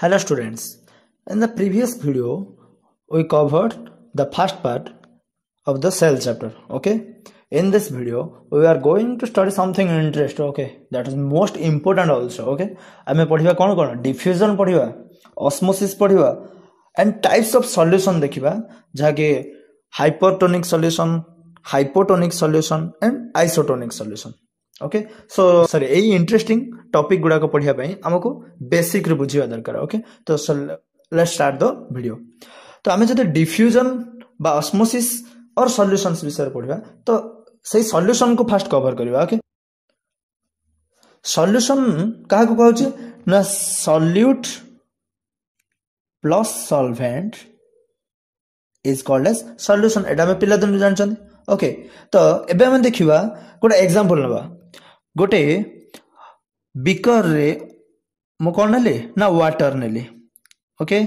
Hello students, in the previous video we covered the first part of the cell chapter okay in this video we are going to study something interesting okay that is most important also okay I ପଢିବା going to ଡିଫ୍ୟୁଜନ୍ diffusion, ଅସ୍ମୋସିସ୍ ପଢିବା and types of solution, ଦେଖିବା ଯାହାକି hypertonic solution solution, solution and isotonic okay so sorry ଏଇ interesting topic ଗୁଡ଼ାକ ପଢ଼ିବା ପାଇଁ ଆମକୁ ବେସିକ୍ରେ ବୁଝିବା ଦରକାର ଓକେ ତ ଲେଟ୍ ଷ୍ଟାର୍ଟ ଦ ଭିଡ଼ିଓ ତ ଆମେ ଯଦି ଡିଫ୍ୟୁଜନ୍ ବା ଅସ୍ମୋସିସ୍ ଅର୍ ସଲ୍ୟୁସନ୍ସ ବିଷୟରେ ପଢ଼ିବା ତ ସେଇ ସଲ୍ୟୁସନ୍କୁ ଫାଷ୍ଟ କଭର କରିବା ଓକେ ସଲ୍ୟୁସନ୍ କାହାକୁ କହୁଛି ନା solute plus solvent is called as solution ଏଇଟା ଆମେ ପିଲାଦିନରୁ ଜାଣିଛନ୍ତି ଓକେ ତ ଏବେ ଆମେ ଦେଖିବା ଗୋଟେ ଏକ୍ଜାମ୍ପଲ୍ ନେବା गोटे बिकर रे मु कौन ने ना वाटर नेली ओके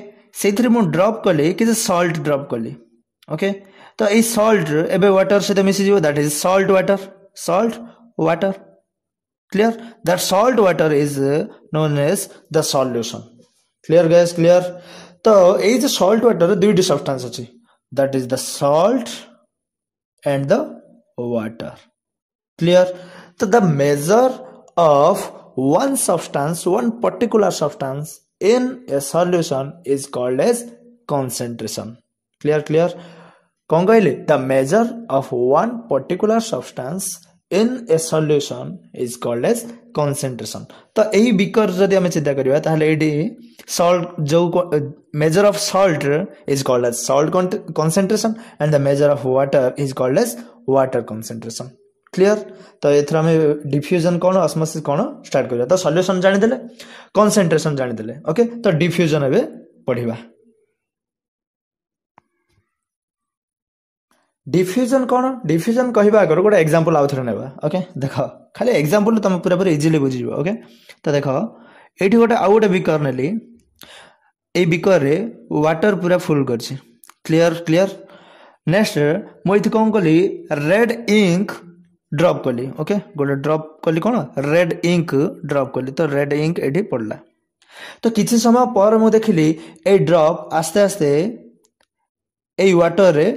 से ड्रप कले कि सल्ट ड्रप कली ओके तो ये सल्ट एवं व्टर सहित मिसीजी that is salt water salt water clear that salt water is known as the solution clear guys clear तो ये सल्ट व्टर दुईट सबस्टास् अच्छे that is the salt and the water clear So the measure of one substance, one particular substance in a solution is called as concentration. Clear, clear. Congoile, the measure of one particular substance in a solution is called as concentration. So, a beaker jodi ame chinta kariba tahale edi salt jo eh, measure of salt is called as salt concentration and the measure of water is called as water concentration. Clear ତ ଏଥିରେ ଆମେ ଡିଫ୍ୟୁଜନ୍ କ'ଣ ଅସ୍ମୋସିସ୍ କ'ଣ start କରିବା ତ solution ଜାଣିଦେଲେ concentration ଜାଣିଦେଲେ okay ତ ଡିଫ୍ୟୁଜନ୍ ଏବେ ପଢ଼ିବା ଡିଫ୍ୟୁଜନ୍ କ'ଣ ଡିଫ୍ୟୁଜନ୍ କହିବା ଆଗରୁ ଗୋଟେ ଏକ୍ଜାମ୍ପଲ୍ ଆଉ ଥରେ ନେବା ଓକେ ଦେଖ ଖାଲି ଏକ୍ଜାମ୍ପଲ୍ ତୁମେ ପୁରାପୁରି ଇଜିଲି ବୁଝିଯିବ ଓକେ ତ ଦେଖ ଏଇଠି ଗୋଟେ ଆଉ ଗୋଟେ ବିକର୍ ନେଲି ଏଇ ବିକର୍ରେ ୱାଟର୍ ପୁରା ଫୁଲ୍ କରିଛି କ୍ଲିଅର୍ କ୍ଲିଅର୍ ନେକ୍ସଟ ମୁଁ ଏଇଠି କ'ଣ କଲି ରେଡ୍ ଇଙ୍କ ড্রপ କଲି ଓକେ ଗୋଟେ ଡ୍ରପ୍ କଲି କ'ଣ ରେଡ୍ ଇଙ୍କ ଡ୍ରପ୍ କଲି ତ ରେଡ୍ ଇଙ୍କ ଏଠି ପଡ଼ିଲା ତ କିଛି ସମୟ ପରେ ମୁଁ ଦେଖିଲି ଏଇ ଡ୍ରପ୍ ଆସ୍ତେ ଆସ୍ତେ ଏଇ ୱାଟର୍ରେ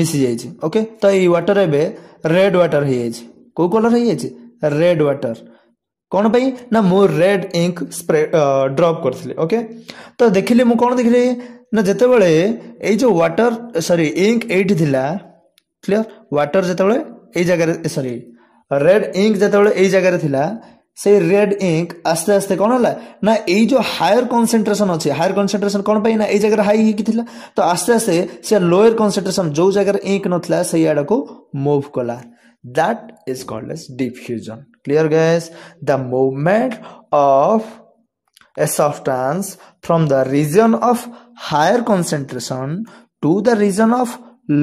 ମିଶିଯାଇଛି ଓକେ ତ ଏଇ ୱାଟର୍ ଏବେ ରେଡ୍ ୱାଟର୍ ହେଇଯାଇଛି କେଉଁ କଲର୍ ହେଇଯାଇଛି ରେଡ୍ ୱାଟର୍ କ'ଣ ପାଇଁ ନା ମୁଁ ରେଡ୍ ଇଙ୍କ ସ୍ପ୍ରେ ଡ୍ରପ୍ କରିଥିଲି ଓକେ ତ ଦେଖିଲି ମୁଁ କ'ଣ ଦେଖିଲି ନା ଯେତେବେଳେ ଏଇ ଯେଉଁ ୱାଟର୍ ସରି ଇଙ୍କ ଏଇଠି ଥିଲା କ୍ଲିଅର୍ ୱାଟର୍ ଯେତେବେଳେ এই জায়গায় সরি ରେଡ୍ ଇଙ୍କ ଯେତେବେଳେ ଏଇ ଜାଗାରେ ଥିଲା ସେଇ ରେଡ୍ ଇଙ୍କ ଆସ୍ତେ ଆସ୍ତେ କ'ଣ ହେଲା ନା ଏଇ ଯେଉଁ ହାୟର କନସେନ୍ଟ୍ରେସନ୍ ଅଛି ହାୟର କନସେନ୍ଟ୍ରେସନ୍ କ'ଣ ପାଇଁ ନା ଏଇ ଜାଗାରେ ହାଇ ହେଇକି ଥିଲା ତ ଆସ୍ତେ ଆସ୍ତେ ସେ ଲୋୟର କନସେନ୍ଟ୍ରେସନ୍ ଯେଉଁ ଜାଗାରେ ଇଙ୍କ ନଥିଲା ସେଇ ଆଡ଼କୁ ମୁଭ୍ କଲା that is called as diffusion clear guys the movement of a substance from the region of higher concentration to the region of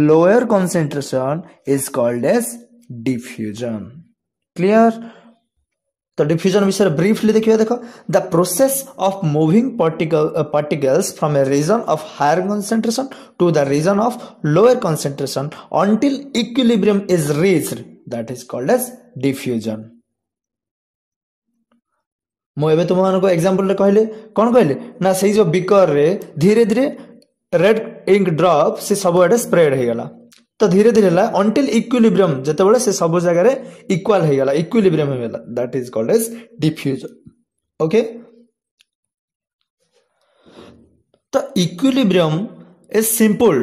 lower concentration is called as diffusion clear तो diffusion विषय briefly देखिए देखो the process of moving particles from a region of higher concentration to the region of lower concentration until equilibrium is reached that is called as diffusion ମୁଁ ଏବେ ତୁମମାନଙ୍କୁ ଏକ୍ଜାମ୍ପଲରେ କହିଲେ କ'ଣ କହିଲେ ନା ସେଇ ଯେଉଁ ବିକରରେ ଧୀରେ ଧୀରେ ରେଡ୍ ଇଙ୍କ ଡ୍ରପ୍ ସେ ସବୁଆଡ଼େ ସ୍ପ୍ରେଡ୍ ହେଇଗଲା ତ ଧୀରେ ଧୀରେ ହେଲା ଅଣ୍ଟିଲ୍ ଇକ୍ୱିଲିବ୍ରିୟମ୍ ଯେତେବେଳେ ସେ ସବୁ ଜାଗାରେ ଇକ୍ୱାଲ୍ ହେଇଗଲା ଇକ୍ୱିଲିବ୍ରିୟମ୍ ହେଇଗଲା that is called as diffusion okay ତ equilibrium is simple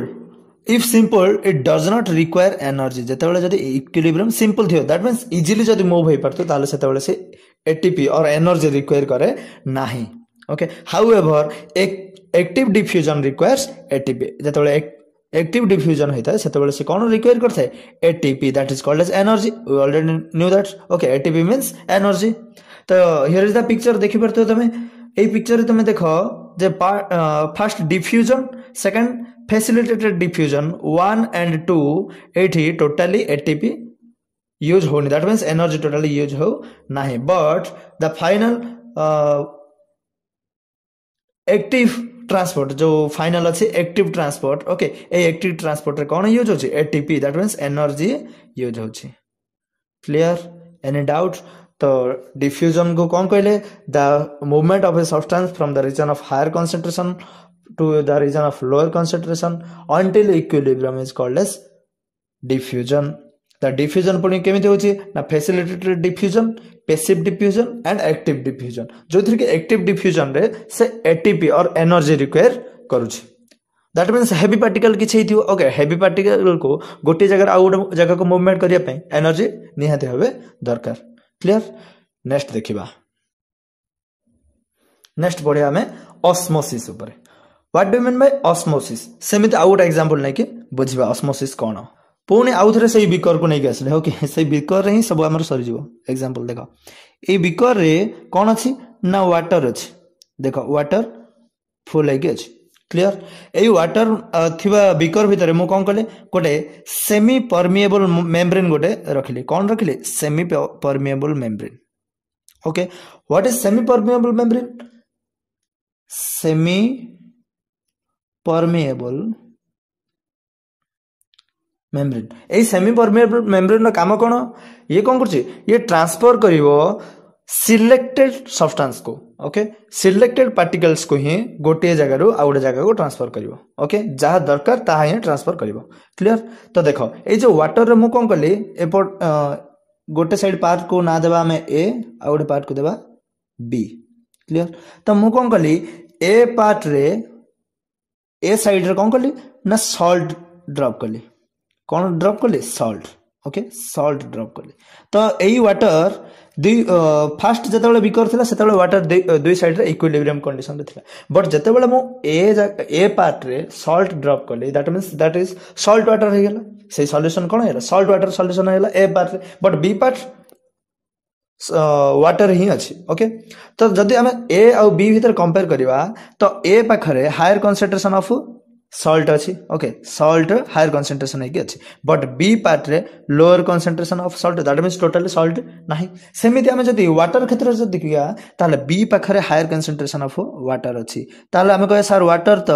if simple it does not require energy ଯେତେବେଳେ ଯଦି ইকুইলিব্রিয়াম ସିମ୍ପଲ୍ ଥିବ দ্যাট ମିନ୍ସ ଇଜିଲି ଯଦି ମୁଭ୍ ହେଇପାରୁଥିବ ତାହେଲେ ସେତେବେଳେ ସେ ଏଟିପି ଅର୍ ଏନର୍ଜି এনর্জি କରେ ନାହିଁ okay however ever active diffusion requires ATP যেতବେଳେ एक्टिव ଡିଫ୍ୟୁଜନ୍ ହୋଇଥାଏ ସେତେବେଳେ ସେ କ'ଣ ରିକ୍ୱାର କରିଥାଏ ATP that is called as energy already knew that okay ATP means energy ତ ହିଅର୍ ଇଜ୍ ଦ ପିକ୍ଚର୍ ଦେଖିପାରୁଥିବ ତୁମେ ଏଇ ପିକ୍ଚର୍ରେ ତୁମେ ଦେଖ ଯେ first diffusion second facilitated diffusion one and two ଏଇଠି ଟୋଟାଲି ଏଟିପି ୟୁଜ୍ ହେଉନି that means energy totally use ହେଉ ନାହିଁ but the final active transport जो फाइनाल अच्छे active transport okay a active transport रे कोन यूज होची ATP that means energy use होची क्लियर एनी डाउट तो डिफ्यूजन को कौन कहले the movement of a substance from the region of higher concentration to the region of lower concentration until equilibrium is called as diffusion diffusion पुणी केमी हो facilitated diffusion passive diffusion and active diffusion जो थी active diffusion में से ATP और energy require करुँच that means heavy particle किसी थी ओके हेवी पार्टिकल को गोटे जगह आउ गोटे जगह को मुवमेंट करने एनर्जी निहाती भाव दरकार क्लीयर नेक्स्ट देखा नेक्ट पढ़िया आम osmosis what do mean by osmosis सेमती आउ गोटे नहीं कि बुझा अस्मोसी कौन पुणे आउ थे से बिकर को लेकिन आसने ओके से बिकर हिं सब आम सरीज एक्जामपल देख ये बिकर में कौन अच्छी ना वाटर अच्छे देख वाटर फुल अच्छे क्लीयर यही व्टर थी बिकर भितर मुझे कौन कले गोटे सेमी परमिएबल मेम्ब्रेन गोटे रखिले कौन रखिले semi permeable membrane okay what is semi permeable membrane semi permeable membrane ये सेमि परमेबल मेम्ब्रेन राम कौन ये कौन कर ट्रांसफर कर सिलेक्टेड सब्सटास् को ओके सिलेक्टेड पार्टिकल्स को ही गोटे जगार आ गोटे जगह को ट्रांसफर कर ओके जहाँ दरकार ता ट्रांसफर कर क्लीयर तो देख ये वाटर रे मुझे कली एपट गोटे सैड पार्ट को ना देवा आम ए आ पार्ट को देवा बी क्लीयर तो मुझे कली ए पार्ट्रे ए सैड्रे कौन कली ना सल्ट ड्रप कली कौन ड्रप कले सल्ट ओके सल्ट ड्रप कले तो यही व्टर दुई फास्ट जो बिकर था से व्टर दुई सैड इक्विलिब्रियम कंडीशन था बट जो ए पार्ट्रे सल्ट ड्रप कले that mean that is salt water हो गला से सल्यूसन कौन है सल्ट व्टर सल्यूसन ए पार्ट्रे बट बी पार्ट वाटर ही अच्छे ओके तो जदि आम ए बी भर कंपेयर करवा तो ए पाखे हायर कनसेंट्रेसन अफ ସଲ୍ଟ ଅଛି ଓକେ ସଲ୍ଟ ହାୟର କନସେନ୍ଟ୍ରେସନ୍ ହେଇକି ଅଛି ବଟ୍ ବି ପାର୍ଟରେ lower concentration of salt that means totally salt ନାହିଁ ସେମିତି ଆମେ ଯଦି ୱାଟର କ୍ଷେତ୍ରରେ ଯଦି ଦେଖିବା ତାହେଲେ ବି ପାଖରେ ହାୟର କନସେନ୍ଟ୍ରେସନ୍ ଅଫ୍ ୱାଟର ଅଛି ତାହେଲେ ଆମେ କହିବା ସାର୍ ୱାଟର ତ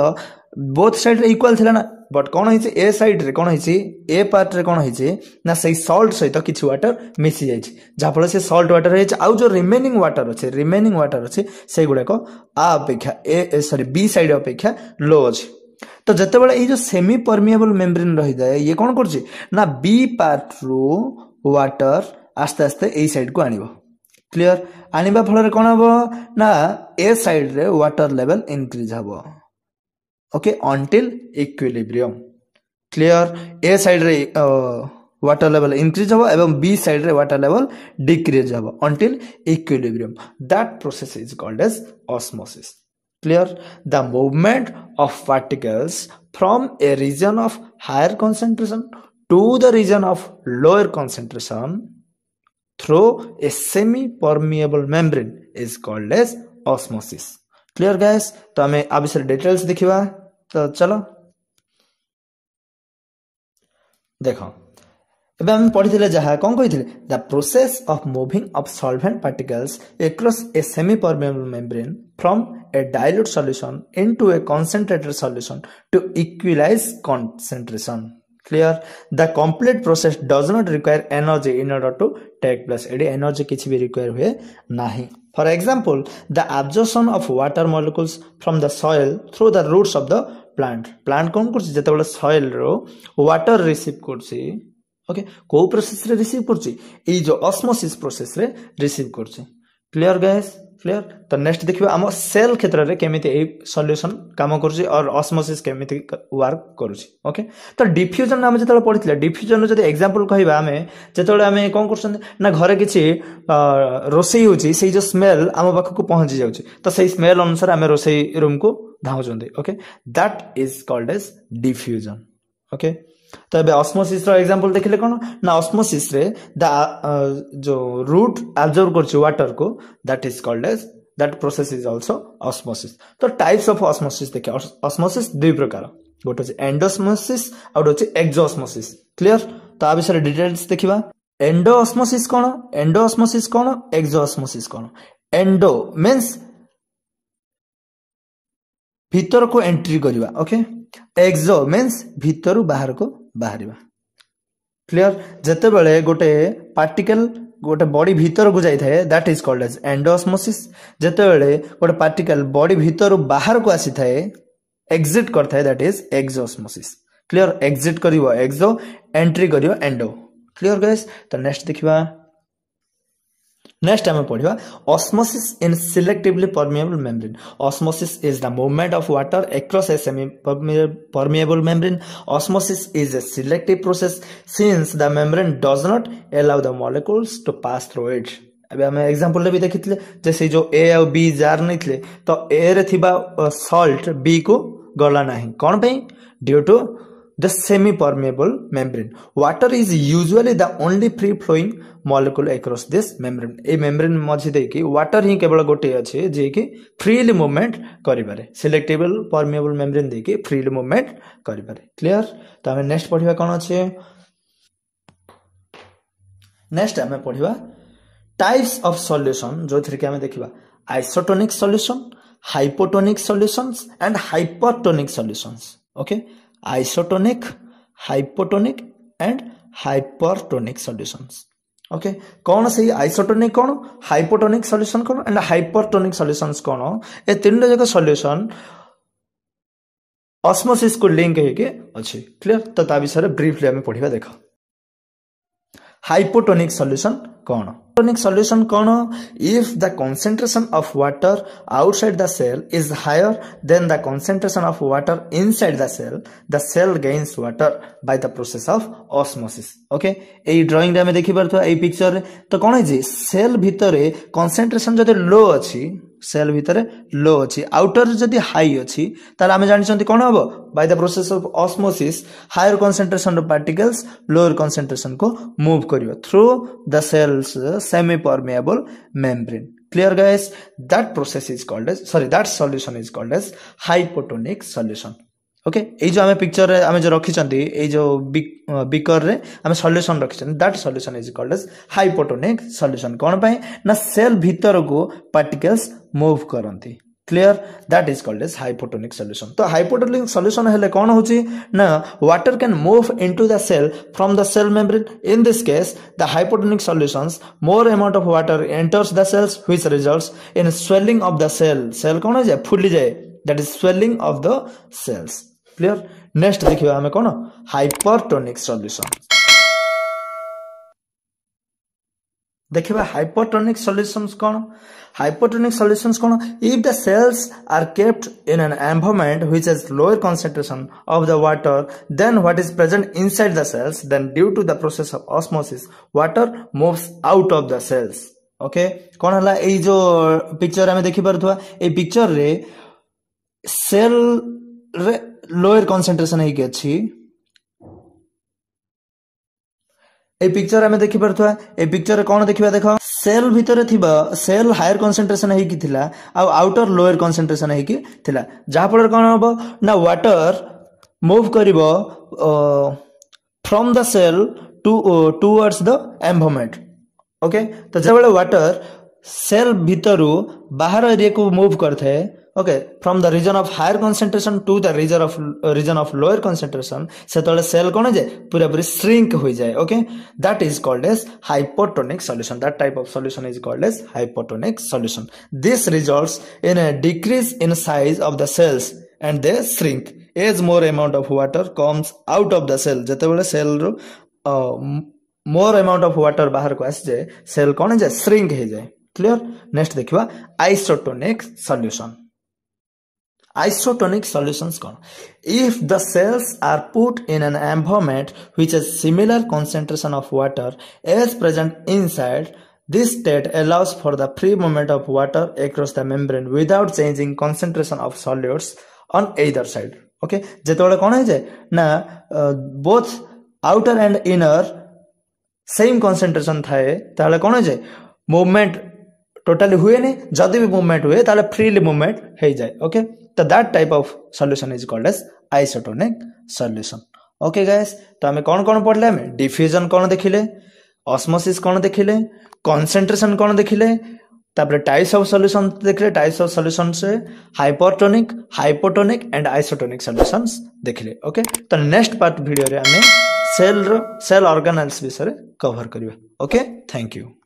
ବୋଥ୍ ସାଇଡ଼୍ରେ ଇକ୍ୱାଲ୍ ଥିଲା ନା ବଟ୍ କ'ଣ ହେଇଛି ଏ ସାଇଡ଼୍ରେ କ'ଣ ହେଇଛି ଏ ପାର୍ଟରେ କ'ଣ ହେଇଛି ନା ସେଇ ସଲ୍ଟ ସହିତ କିଛି ୱାଟର ମିଶିଯାଇଛି ଯାହାଫଳରେ ସେ ସଲ୍ଟ ୱାଟର ହେଇଛି ଆଉ ଯେଉଁ ରିମେନିଂ ୱାଟର ଅଛି ରିମେନିଂ ୱାଟର ଅଛି ସେଗୁଡ଼ାକ ଆ ଅପେକ୍ଷା ଏ ସରି ବି ସାଇଡ଼୍ ଅପେକ୍ଷା ଲୋ ଅଛି ତ ଯେତେବେଳେ ଏଇ ଯେଉଁ ସେମି ପରମିଏବଲ୍ ମେମ୍ବ୍ରେନ୍ ରହିଥାଏ ଇଏ କ'ଣ କରୁଛି ନା ବି ପାର୍ଟରୁ ୱାଟର ଆସ୍ତେ ଆସ୍ତେ ଏଇ ସାଇଡ଼କୁ ଆଣିବ କ୍ଲିଅର ଆଣିବା ଫଳରେ କ'ଣ ହେବ ନା ଏ ସାଇଡ଼ରେ ୱାଟର ଲେଭେଲ ଇନକ୍ରିଜ ହେବ ଓକେ ଅଣ୍ଟିଲ୍ ଇକ୍ୱିଲିବ୍ରିୟମ୍ କ୍ଲିଅର ଏ ସାଇଡ଼ରେ ୱାଟର ଲେଭେଲ ଇନକ୍ରିଜ ହେବ ଏବଂ ବି ସାଇଡ଼ରେ ୱାଟର ଲେଭେଲ ଡିକ୍ରିଜ ହେବ until equilibrium that process is called as osmosis Clear the movement of particles from a region of higher concentration to the region of lower concentration through a semi-permeable membrane is called as osmosis. Clear guys तो हमें अब इस details दिखा तो चलो देखो ଏବେ ଆମେ ପଢିଥିଲେ ଯାହା କ'ଣ କହିଥିଲେ the process of moving of solvent particles across a semi permeable membrane from a dilute solution into a concentrated solution to equalize concentration clear the complete process does not require energy in order to take place ଏଠି energy କିଛି ବି require ହୁଏ ନାହିଁ For example, the absorption of water molecules from the soil through the roots of the plant. Plant कौन कुछ जेते बड़ा soil रो water receive कुछ ওকে কেউ প্রোসেসরে রিসিভ করছি এই যে অসমোসিস প্রোসেসরে রিসিভ করছি ক্লিয়ার গাইস ক্লিয়ার ତ ନେକ୍ସଟ ଦେଖିବା ଆମ ସେଲ୍ କ୍ଷେତ୍ରରେ କେମିତି ଏଇ ସଲ୍ୟୁସନ୍ କାମ କରୁଛି ଅର୍ ଅସ୍ମୋସିସ୍ କେମିତି ୱାର୍କ କରୁଛି ଓକେ ତ ଡିଫ୍ୟୁଜନ୍ ଆମେ ଯେତେବେଳେ ପଢ଼ିଥିଲେ ଡିଫ୍ୟୁଜନ୍ର ଯଦି ଏକ୍ଜାମ୍ପଲ୍ କହିବା ଆମେ ଯେତେବେଳେ ଆମେ କ'ଣ କରୁଛନ୍ତି ନା ଘରେ କିଛି ରୋଷେଇ ହେଉଛି ସେଇ ଯେଉଁ ସ୍ମେଲ୍ ଆମ ପାଖକୁ ପହଞ୍ଚି ଯାଉଛି ତ ସେଇ ସ୍ମେଲ୍ ଅନୁସାରେ ଆମେ ରୋଷେଇ ରୁମ୍କୁ ଧାଉଁଛନ୍ତି okay that is called as diffusion okay तो अस्मोसीस रजामपल देखिले कौन ना अस्मोसीस रे द जो रूट एब्जर्व कर वाटर को that is called as that process is also osmosis तो टाइप्स ऑफ ऑस्मोसिस देखिए ऑस्मोसिस दुई प्रकार गोटे हूँ एंडोस्मोसिस आउ गोटे हूँ एक्जोस्मोसिस क्लीयर ता विषय डिटेल्स देखा एंडो ऑस्मोसिस कौन एंडो ऑस्मोसिस कौन एक्जोस्मोसिस कौन एंडो मीन्स ভিতরকু এন্ট্রি করা ওকে এক্সো মিন্স ভিতরু বাহারকু ବାହାରିବା କ୍ଲିଅର ଯେତେବେଳେ ଗୋଟେ ପାର୍ଟିକାଲ ଗୋଟେ ବଡି ଭିତରକୁ ଯାଇଥାଏ that is called as endosmosis ଯେତେବେଳେ ଗୋଟେ ପାର୍ଟିକାଲ ବଡି ଭିତରୁ ବାହାରକୁ ଆସିଥାଏ ଏକ୍ଜିଟ୍ କରିଥାଏ that is exosmosis clear exit କରିବ ଏକ୍ସୋ ଏଣ୍ଟ୍ରି କରିବ ଏଣ୍ଡୋ କ୍ଲିଅର ଗାଇସ୍ ତ ନେକ୍ସଟ ଦେଖିବା नेक्स्ट आम पढ़ा osmosis in selectively permeable membrane osmosis is the movement of water across a semi permeable membrane osmosis is a selective process since the membrane does not allow the molecules to pass through it ଏବେ ଆମେ ଏକ୍ଜାମ୍ପଲ୍ରେ ବି ଦେଖିଥିଲେ ଯେ ସେଇ ଯେଉଁ ଏ ଆଉ ବି ଜାର ନେଇଥିଲେ ତ ଏରେ ଥିବା ସଲ୍ଟ ବିକୁ ଗଲା ନାହିଁ କ'ଣ ପାଇଁ due to the semi-permeable membrane. Water is usually the only free-flowing molecule across this membrane. এই membrane মধ্যে দেখি water ହିଁ কেবল ଗୋଟିଏ ଅଛି ଯିଏକି freely movement କରିପାରେ। selectable permeable membrane ଦେଇକି freely movement କରିପାରେ। clear? ତ ଆମେ next ପଢିବା କ'ଣ ଅଛି? next ଆମେ ପଢିବା types of solution ଯୋଉଥିରେ କି ଆମେ ଦେଖିବା isotonic solution, hypotonic solutions and hypertonic solutions. okay? isotonic, hypotonic and hypertonic solutions. Okay କ'ଣ ସେଇ ଆଇସୋଟୋନିକ୍ କ'ଣ ହାଇପୋଟୋନିକ୍ ସଲ୍ୟୁସନ୍ କ'ଣ ଆଣ୍ଡ ହାଇପରଟୋନିକ୍ ସଲ୍ୟୁସନ୍ସ କ'ଣ ଏ ତିନିଟା ଯାକ ସଲ୍ୟୁସନ୍ ଅସ୍ମୋସିସ୍କୁ ଲିଙ୍କ ହେଇକି ଅଛି କ୍ଲିଅର ତ ତା ବିଷୟରେ ବ୍ରିଫଲି ଆମେ ପଢ଼ିବା ଦେଖ ହାଇପୋଟୋନିକ୍ ସଲ୍ୟୁସନ୍ କ'ଣ Ionic solution kono if the concentration of water outside the cell is higher than the concentration of water inside the cell the cell gains water by the process of osmosis okay এই drawing রে আমি দেখি পারতো এই picture রে তো কোন যে সেল ভিতরে concentration যদি low আছে ସେଲ୍ ଭିତରେ ଲୋ ଅଛି ଆଉଟର ଯଦି ହାଇ ଅଛି ତାହେଲେ ଆମେ ଜାଣିଛନ୍ତି କ'ଣ ହେବ by the process of osmosis higher concentration particles lower କନ୍ସେନ୍ଟ୍ରେସନ୍କୁ ମୁଭ୍ କରିବ through the cells semi permeable membrane clear guys that process is called as sorry that solution is called as hypotonic solution okay ଏଇ ଯେଉଁ ଆମେ ପିକ୍ଚରରେ ଆମେ ଯେଉଁ ରଖିଛନ୍ତି ଏଇ ଯେଉଁ ବିକରରେ ଆମେ ସଲ୍ୟୁସନ୍ ରଖିଛନ୍ତି that solution is called as hypotonic solution କ'ଣ ପାଇଁ ନା ସେଲ୍ ଭିତରକୁ ପାର୍ଟିକଲ୍ସ ମୁଭ୍ କରନ୍ତି clear that is called as hypotonic solution ତ ହାଇପୋଟୋନିକ୍ ସଲ୍ୟୁସନ୍ ହେଲେ କ'ଣ ହେଉଛି ନା water can move into the cell from the cell membrane in this case the hypotonic solutions more amount of water enters the cells which results in swelling of the cell cell କ'ଣ ହେଇଯାଏ ଫୁଲିଯାଏ that is swelling of the cells clear next ଦେଖିବା ଆମେ କ'ଣ hypertonic solution ଦେଖିବା hypertonic solutions କ'ଣ hypertonic solutions କ'ଣ if the cells are kept in an environment which has lower concentration of the water then what is present inside the cells then due to the process of osmosis water moves out of the cells okay କ'ଣ ହେଲା ଏଇ ଯେଉଁ picture ଆମେ ଦେଖିପାରୁଥିବା ଏଇ ପିକ୍ଚରରେ ସେଲ୍ରେ lower concentration ହେଇକି ଅଛି ए picture आम देखिपा ए picture कौन देखा देख सेल भितर थिबा सेल हायर कनसेंट्रेशन होगी आउटर लोअर कनसेंट्रेसन होगी जहाँफल कौन हम ना व्टर मुव कर from the cell to towards the environment okay तो जब व्टर सेल भित्रु बाहर एरियाको मुभ गर्थे okay from the region of higher concentration to the region of region of lower concentration से सेल कौन जाए पूरा पूरी श्रिंक हो जाए okay that is called as hypotonic solution that type of solution is called as hypotonic solution this results in a decrease in size of the cells and they shrink as more amount of water comes out of the cell जिते cell रु more amount of water बाहर को आसी जाए cell कौन हो जाए shrink हो जाए क्लियर नेक्स्ट देखा isotonic solution Isotonic solutions gone. If the cells are put in an environment which has similar concentration of water as present inside, this state allows for the free movement of water across the membrane without changing concentration of solutes on either side. Okay, যেতବେଳେ କ'ଣ ହେଇଯାଏ ନା both outer and inner same concentration ଥାଏ ତାହେଲେ କ'ଣ ହେଇଯାଏ movement totally हुए नहीं जदि भी मुवमेंट हुए तो फ्रिली मुवमेंट हो जाए ओके तो that type of solution is called as isotonic solution okay guys तो आम कौन कौन पढ़ले आम डिफ्यूजन कौन देखिले अस्मोसीस कौन देखिले कनसेट्रेसन कौन देखिले टाइप्स अफ सल्यूसन देखिले टाइप्स अफ सल्यूसन से hypertonic hypotonic and isotonic solution देखिले ओके तो नेक्स्ट पार्ट में आम सेल सेल अर्गानाइल्स विषय कवर करवा ओके थैंक यू